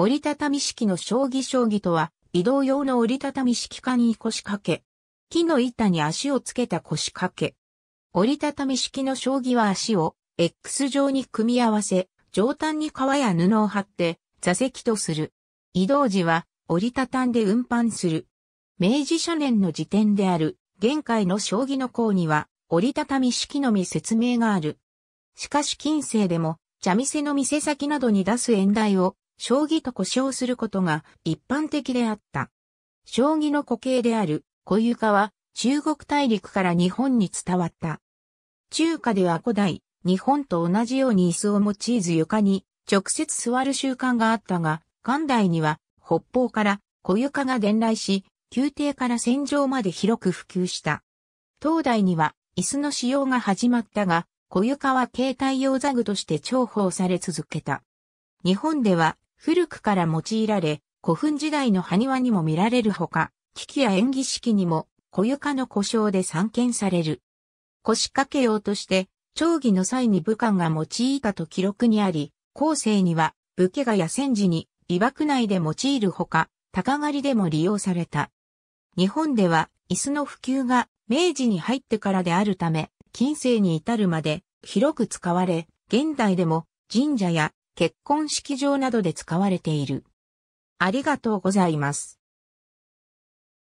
折りたたみ式の将棋将棋とは、移動用の折りたたみ式化に腰掛け。木の板に足をつけた腰掛け。折りたたみ式の将棋は足を X 状に組み合わせ、上端に革や布を貼って座席とする。移動時は折りたたんで運搬する。明治初年の時点である、現界の将棋の項には折りたたみ式のみ説明がある。しかし近世でも、茶店の店先などに出す縁台を将棋と呼称することが一般的であった。将棋の固形である小床は中国大陸から日本に伝わった。中華では古代、日本と同じように椅子を用いず床に直接座る習慣があったが、元代には北方から小床が伝来し、宮廷から戦場まで広く普及した。東大には椅子の使用が始まったが、小床は携帯用座具として重宝され続けた。日本では古くから用いられ、古墳時代の埴輪にも見られるほか、機器や演技式にも、小床の故障で散見される。腰掛け用として、長儀の際に武官が用いたと記録にあり、後世には、武家がや戦時に、美爆内で用いるほか、鷹狩りでも利用された。日本では、椅子の普及が明治に入ってからであるため、近世に至るまで広く使われ、現代でも神社や結婚式場などで使われている。ありがとうございます。